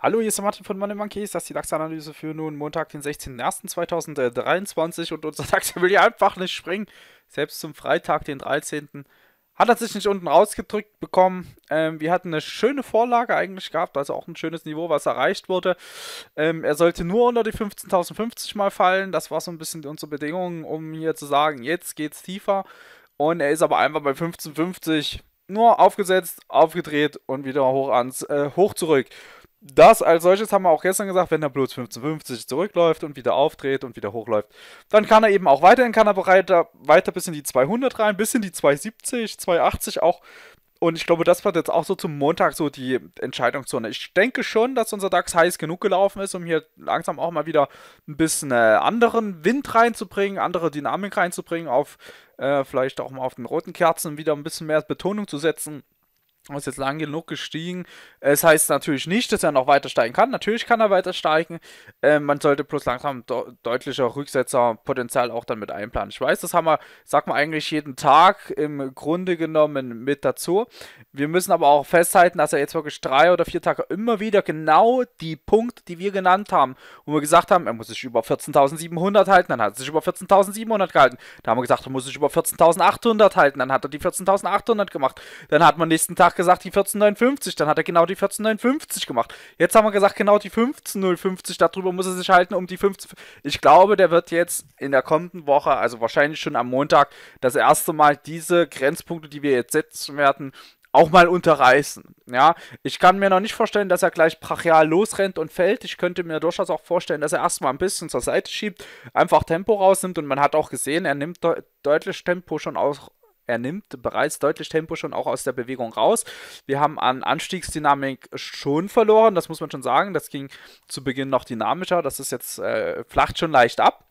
Hallo, hier ist der Martin von Money Monkeys. Das ist die DAX-Analyse für nun Montag, den 16.01.2023. Und unser DAX will ja einfach nicht springen. Selbst zum Freitag, den 13. Hat er sich nicht unten rausgedrückt bekommen. Ähm, wir hatten eine schöne Vorlage eigentlich gehabt, also auch ein schönes Niveau, was erreicht wurde. Ähm, er sollte nur unter die 15.050 mal fallen. Das war so ein bisschen unsere Bedingung, um hier zu sagen, jetzt geht's tiefer. Und er ist aber einfach bei 15,50 nur aufgesetzt, aufgedreht und wieder hoch ans, äh, hoch zurück. Das als solches haben wir auch gestern gesagt, wenn er bloß 1550 zurückläuft und wieder aufdreht und wieder hochläuft, dann kann er eben auch weiterhin, kann er weiter, weiter bis in die 200 rein, bis in die 270, 280 auch und ich glaube, das wird jetzt auch so zum Montag so die Entscheidungszone. Ich denke schon, dass unser DAX heiß genug gelaufen ist, um hier langsam auch mal wieder ein bisschen äh, anderen Wind reinzubringen, andere Dynamik reinzubringen, auf äh, vielleicht auch mal auf den roten Kerzen wieder ein bisschen mehr Betonung zu setzen ist jetzt lang genug gestiegen. Es heißt natürlich nicht, dass er noch weiter steigen kann. Natürlich kann er weiter steigen. Äh, man sollte bloß langsam de deutlicher Rücksetzerpotenzial auch dann mit einplanen. Ich weiß, das haben wir, sag mal, eigentlich jeden Tag im Grunde genommen mit dazu. Wir müssen aber auch festhalten, dass er jetzt wirklich drei oder vier Tage immer wieder genau die Punkte, die wir genannt haben, wo wir gesagt haben, er muss sich über 14.700 halten, dann hat er sich über 14.700 gehalten. Da haben wir gesagt, er muss sich über 14.800 halten, dann hat er die 14.800 gemacht. Dann hat man nächsten Tag danach gesagt, die 14,59, dann hat er genau die 14,59 gemacht. Jetzt haben wir gesagt, genau die 15050, darüber muss er sich halten, um die 15. Ich glaube, der wird jetzt in der kommenden Woche, also wahrscheinlich schon am Montag, das erste Mal diese Grenzpunkte, die wir jetzt setzen werden, auch mal unterreißen. Ja, ich kann mir noch nicht vorstellen, dass er gleich brachial losrennt und fällt. Ich könnte mir durchaus auch vorstellen, dass er erstmal ein bisschen zur Seite schiebt, einfach Tempo rausnimmt und man hat auch gesehen, er nimmt de deutlich Tempo schon aus, er nimmt bereits deutlich Tempo schon auch aus der Bewegung raus. Wir haben an Anstiegsdynamik schon verloren, das muss man schon sagen. Das ging zu Beginn noch dynamischer, das ist jetzt äh, flacht schon leicht ab.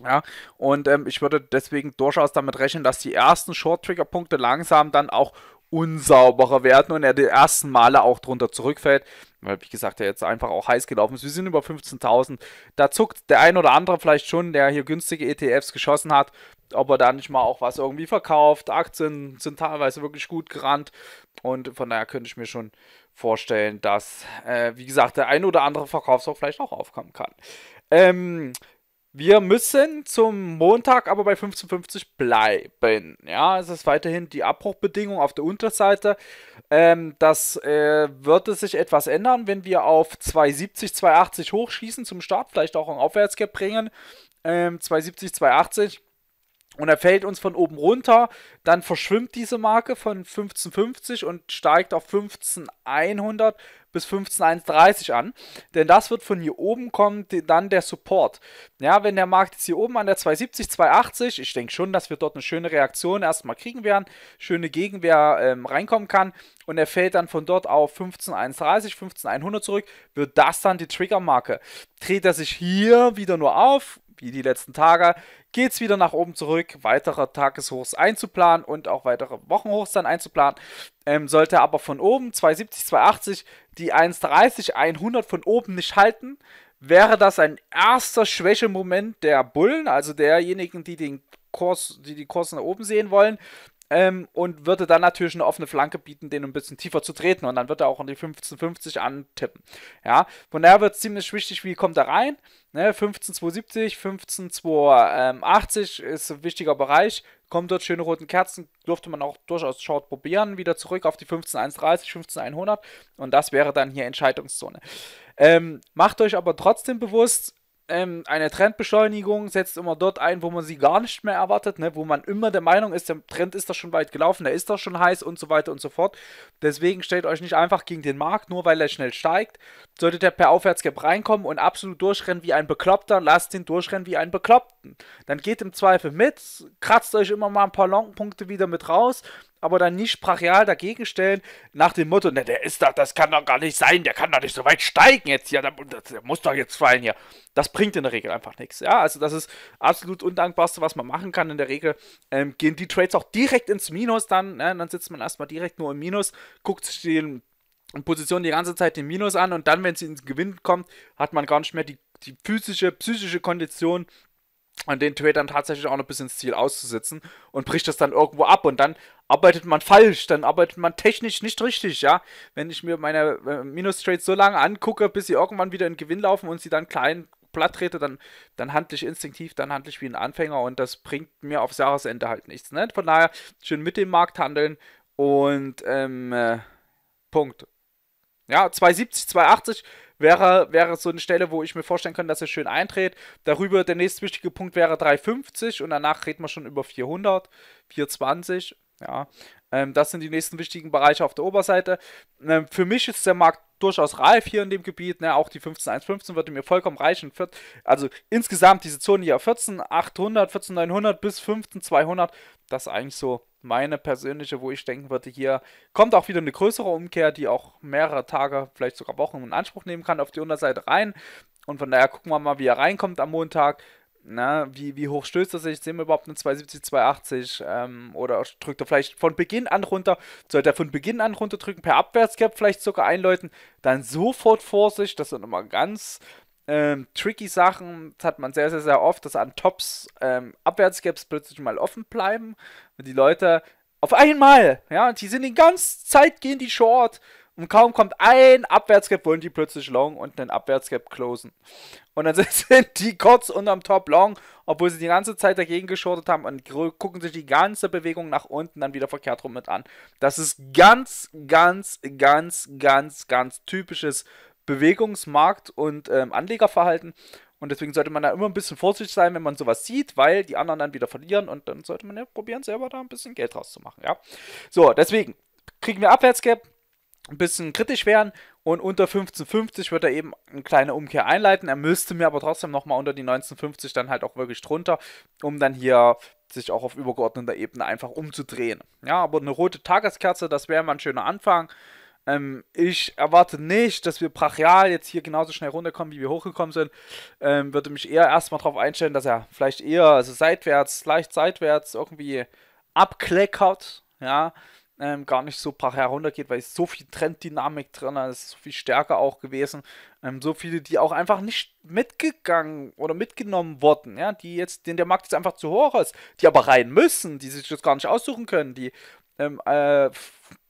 Ja, und ähm, ich würde deswegen durchaus damit rechnen, dass die ersten Short-Trigger-Punkte langsam dann auch unsauberer werden und er die ersten Male auch drunter zurückfällt, weil wie gesagt er jetzt einfach auch heiß gelaufen ist. Wir sind über 15.000. Da zuckt der ein oder andere vielleicht schon, der hier günstige ETFs geschossen hat, ob er da nicht mal auch was irgendwie verkauft. Aktien sind teilweise wirklich gut gerannt und von daher könnte ich mir schon vorstellen, dass, äh, wie gesagt, der ein oder andere Verkaufshoch vielleicht auch aufkommen kann. Ähm, wir müssen zum Montag aber bei 1550 bleiben. Ja, es ist weiterhin die Abbruchbedingung auf der Unterseite. Ähm, das äh, würde sich etwas ändern, wenn wir auf 270, 280 hochschießen zum Start, vielleicht auch einen Aufwärtsgap bringen. Ähm, 270, 280 und er fällt uns von oben runter, dann verschwimmt diese Marke von 1550 und steigt auf 15100 bis 15130 an. Denn das wird von hier oben kommen, dann der Support. Ja, wenn der Markt jetzt hier oben an der 270, 280, ich denke schon, dass wir dort eine schöne Reaktion erstmal kriegen werden, schöne Gegenwehr ähm, reinkommen kann und er fällt dann von dort auf 15130, 15100 zurück, wird das dann die Triggermarke. Dreht er sich hier wieder nur auf, wie die letzten Tage, geht es wieder nach oben zurück, weitere Tageshochs einzuplanen und auch weitere Wochenhochs dann einzuplanen. Ähm, sollte aber von oben 270, 280, die 130, 100 von oben nicht halten, wäre das ein erster Schwächemoment der Bullen, also derjenigen, die den Kurs, die die Kurse nach oben sehen wollen ähm, und würde dann natürlich eine offene Flanke bieten, den ein bisschen tiefer zu treten und dann wird er auch an die 15,50 antippen. Ja, von daher wird es ziemlich wichtig, wie kommt er rein. Ne, 15,270, 15,280 ähm, ist ein wichtiger Bereich. Kommt dort schöne roten Kerzen, durfte man auch durchaus schaut probieren, wieder zurück auf die 15,130, 15,100 und das wäre dann hier Entscheidungszone. Ähm, macht euch aber trotzdem bewusst, ähm, eine Trendbeschleunigung setzt immer dort ein, wo man sie gar nicht mehr erwartet, ne? wo man immer der Meinung ist, der Trend ist doch schon weit gelaufen, der ist doch schon heiß und so weiter und so fort. Deswegen stellt euch nicht einfach gegen den Markt, nur weil er schnell steigt. Solltet ihr per Aufwärtsgap reinkommen und absolut durchrennen wie ein Bekloppter, lasst ihn durchrennen wie ein Bekloppten. Dann geht im Zweifel mit, kratzt euch immer mal ein paar Longpunkte wieder mit raus, aber dann nicht brachial dagegen stellen, nach dem Motto, ne, der ist da, das kann doch gar nicht sein, der kann doch nicht so weit steigen jetzt hier, der, der muss doch jetzt fallen hier. Das bringt in der Regel einfach nichts. Ja, also das ist absolut undankbarste, was man machen kann. In der Regel ähm, gehen die Trades auch direkt ins Minus dann, ja, ne? dann sitzt man erstmal direkt nur im Minus, guckt sich den Position die ganze Zeit den Minus an und dann, wenn sie ins Gewinn kommt, hat man gar nicht mehr die, die physische, psychische Kondition, an den Trade dann tatsächlich auch noch bis ins Ziel auszusitzen und bricht das dann irgendwo ab und dann arbeitet man falsch, dann arbeitet man technisch nicht richtig, ja. Wenn ich mir meine äh, Minus-Trades so lange angucke, bis sie irgendwann wieder in Gewinn laufen und sie dann klein platt trete, dann, dann handle ich instinktiv, dann handle ich wie ein Anfänger und das bringt mir aufs Jahresende halt nichts. Ne? Von daher schön mit dem Markt handeln und ähm, äh, Punkt. Ja, 270, 280 wäre, wäre so eine Stelle, wo ich mir vorstellen könnte, dass er schön eintritt. Darüber der nächste wichtige Punkt wäre 350 und danach reden wir schon über 400, 420. Ja, ähm, das sind die nächsten wichtigen Bereiche auf der Oberseite. Ähm, für mich ist der Markt durchaus reif hier in dem Gebiet. Ne? Auch die 15.1.15 würde mir vollkommen reichen. Also insgesamt diese Zone hier 14.800, 14.900 bis 15.200. Das ist eigentlich so meine persönliche, wo ich denken würde, hier kommt auch wieder eine größere Umkehr, die auch mehrere Tage, vielleicht sogar Wochen in Anspruch nehmen kann auf die Unterseite rein. Und von daher gucken wir mal, wie er reinkommt am Montag. Na, wie, wie hoch stößt er sich? Sehen wir überhaupt eine 270, 280? Ähm, oder drückt er vielleicht von Beginn an runter? Sollte er von Beginn an runterdrücken, per Abwärtsgap vielleicht sogar einläuten? Dann sofort Vorsicht, das sind immer ganz ähm, tricky Sachen. Das hat man sehr, sehr, sehr oft, dass an Tops ähm, Abwärtsgaps plötzlich mal offen bleiben. Und die Leute auf einmal, ja, die sind die ganze Zeit, gehen die short und kaum kommt ein Abwärtsgap, wollen die plötzlich long und einen Abwärtsgap closen. Und dann sind die kurz unterm Top long, obwohl sie die ganze Zeit dagegen geschortet haben und gucken sich die ganze Bewegung nach unten dann wieder verkehrt rum mit an. Das ist ganz, ganz, ganz, ganz, ganz typisches Bewegungsmarkt- und ähm, Anlegerverhalten. Und deswegen sollte man da immer ein bisschen vorsichtig sein, wenn man sowas sieht, weil die anderen dann wieder verlieren und dann sollte man ja probieren, selber da ein bisschen Geld rauszumachen, ja. So, deswegen kriegen wir Abwärtsgap, ein bisschen kritisch wären und unter 1550 wird er eben eine kleine Umkehr einleiten. Er müsste mir aber trotzdem nochmal unter die 1950 dann halt auch wirklich drunter, um dann hier sich auch auf übergeordneter Ebene einfach umzudrehen. Ja, aber eine rote Tageskerze, das wäre mal ein schöner Anfang. Ähm, ich erwarte nicht, dass wir brachial jetzt hier genauso schnell runterkommen, wie wir hochgekommen sind. Ähm, würde mich eher erstmal darauf einstellen, dass er vielleicht eher, also seitwärts, leicht seitwärts irgendwie abkleckert. Ja, ähm, gar nicht so brach heruntergeht, weil es so viel Trenddynamik drin ist, so viel stärker auch gewesen, ähm, so viele, die auch einfach nicht mitgegangen oder mitgenommen wurden, ja, die jetzt, denen der Markt jetzt einfach zu hoch ist, die aber rein müssen, die sich das gar nicht aussuchen können, die ähm, äh,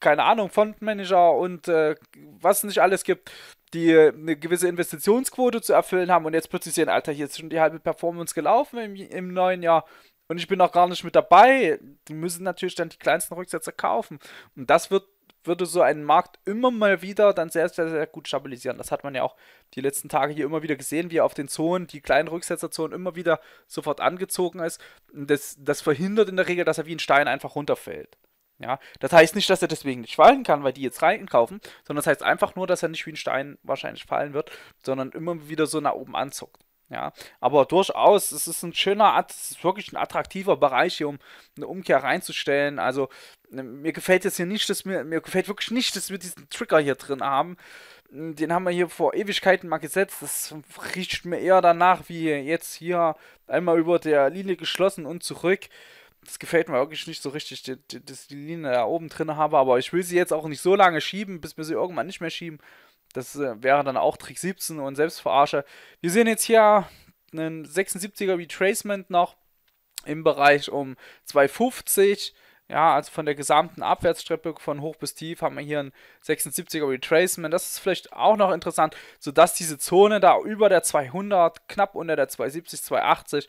keine Ahnung, Fondmanager und äh, was es nicht alles gibt, die äh, eine gewisse Investitionsquote zu erfüllen haben und jetzt plötzlich sehen, Alter, hier ist schon die halbe Performance gelaufen im, im neuen Jahr und ich bin auch gar nicht mit dabei. Die müssen natürlich dann die kleinsten Rücksätze kaufen. Und das wird, würde so einen Markt immer mal wieder dann sehr, sehr, sehr gut stabilisieren. Das hat man ja auch die letzten Tage hier immer wieder gesehen, wie auf den Zonen, die kleinen Rücksetzerzonen immer wieder sofort angezogen ist. Und das, das verhindert in der Regel, dass er wie ein Stein einfach runterfällt. Ja, das heißt nicht, dass er deswegen nicht fallen kann, weil die jetzt reinkaufen, sondern das heißt einfach nur, dass er nicht wie ein Stein wahrscheinlich fallen wird, sondern immer wieder so nach oben anzuckt. Ja, aber durchaus, es ist ein schöner, es ist wirklich ein attraktiver Bereich hier, um eine Umkehr reinzustellen. Also ne, mir gefällt jetzt hier nicht, dass mir, mir gefällt wirklich nicht, dass wir diesen Trigger hier drin haben. Den haben wir hier vor Ewigkeiten mal gesetzt. Das riecht mir eher danach, wie jetzt hier einmal über der Linie geschlossen und zurück. Das gefällt mir wirklich nicht so richtig, dass ich die Linie da oben drin habe, aber ich will sie jetzt auch nicht so lange schieben, bis wir sie irgendwann nicht mehr schieben. Das äh, wäre dann auch Trick 17 und Selbstverarsche. Wir sehen jetzt hier einen 76er Retracement noch im Bereich um 250. Ja, also von der gesamten Abwärtsstreppe von hoch bis tief haben wir hier ein 76er Retracement. Das ist vielleicht auch noch interessant, sodass diese Zone da über der 200, knapp unter der 270, 280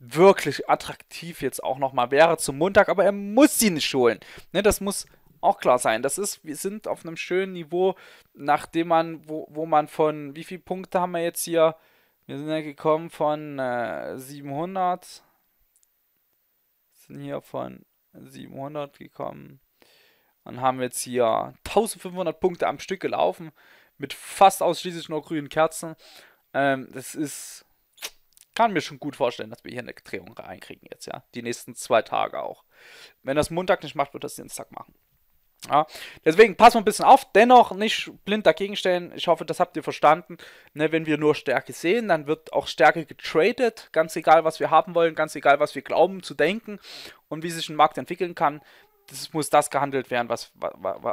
wirklich attraktiv jetzt auch nochmal wäre zum Montag. Aber er muss sie nicht holen. Ne, das muss auch klar sein. Das ist, wir sind auf einem schönen Niveau, nachdem man, wo, wo man von, wie viele Punkte haben wir jetzt hier? Wir sind ja gekommen von äh, 700, sind hier von 700 gekommen und haben jetzt hier 1500 Punkte am Stück gelaufen mit fast ausschließlich nur grünen Kerzen. Ähm, das ist, kann mir schon gut vorstellen, dass wir hier eine Drehung reinkriegen jetzt, ja. Die nächsten zwei Tage auch. Wenn das Montag nicht macht, wird das Dienstag machen. Ja, deswegen passen wir ein bisschen auf, dennoch nicht blind dagegen stellen. Ich hoffe, das habt ihr verstanden. Ne, wenn wir nur Stärke sehen, dann wird auch Stärke getradet, ganz egal, was wir haben wollen, ganz egal, was wir glauben zu denken und wie sich ein Markt entwickeln kann. Das muss das gehandelt werden, was, was,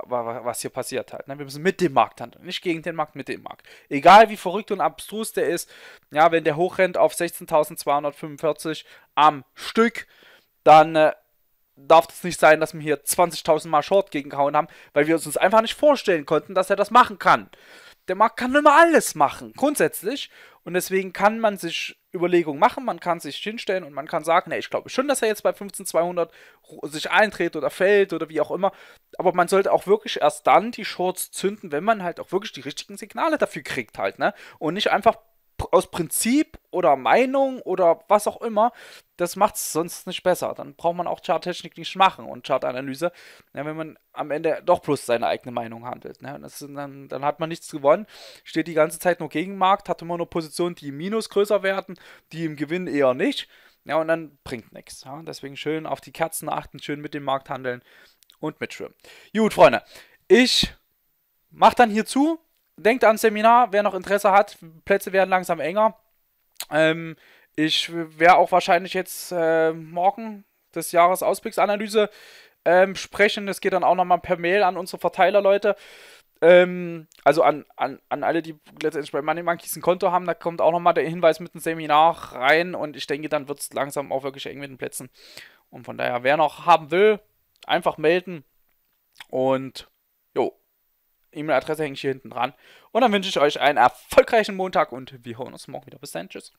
was hier passiert halt. Ne? wir müssen mit dem Markt handeln, nicht gegen den Markt, mit dem Markt. Egal wie verrückt und abstrus der ist, ja, wenn der hochrennt auf 16.245 am Stück, dann äh, darf es nicht sein, dass wir hier 20.000 Mal Short gegengehauen haben, weil wir uns einfach nicht vorstellen konnten, dass er das machen kann. Der Markt kann immer alles machen, grundsätzlich. Und deswegen kann man sich Überlegungen machen, man kann sich hinstellen und man kann sagen, ne, ich glaube schon, dass er jetzt bei 15.200 sich eintritt oder fällt oder wie auch immer. Aber man sollte auch wirklich erst dann die Shorts zünden, wenn man halt auch wirklich die richtigen Signale dafür kriegt halt, ne? Und nicht einfach aus Prinzip oder Meinung oder was auch immer, das macht es sonst nicht besser. Dann braucht man auch Charttechnik nicht machen und Chartanalyse, ja, ne, wenn man am Ende doch bloß seine eigene Meinung handelt. Ne? Dann, dann, hat man nichts gewonnen, steht die ganze Zeit nur gegen Markt, hat immer nur Positionen, die im Minus größer werden, die im Gewinn eher nicht. Ja, und dann bringt nichts. Ja? Deswegen schön auf die Kerzen achten, schön mit dem Markt handeln und mitschwimmen. Gut, Freunde, ich mache dann hier zu. Denkt ans Seminar, wer noch Interesse hat. Plätze werden langsam enger. Ähm, ich werde auch wahrscheinlich jetzt äh, morgen des Jahres Ausblicksanalyse ähm, sprechen. Das geht dann auch nochmal per Mail an unsere Verteilerleute. Ähm, also an, an, an alle, die letztendlich bei Money Monkeys ein Konto haben. Da kommt auch nochmal der Hinweis mit dem Seminar rein. Und ich denke, dann wird es langsam auch wirklich eng mit den Plätzen. Und von daher, wer noch haben will, einfach melden. Und jo, E-Mail-Adresse hänge ich hier hinten dran. Und dann wünsche ich euch einen erfolgreichen Montag und wir hören uns morgen wieder. Bis dann, tschüss.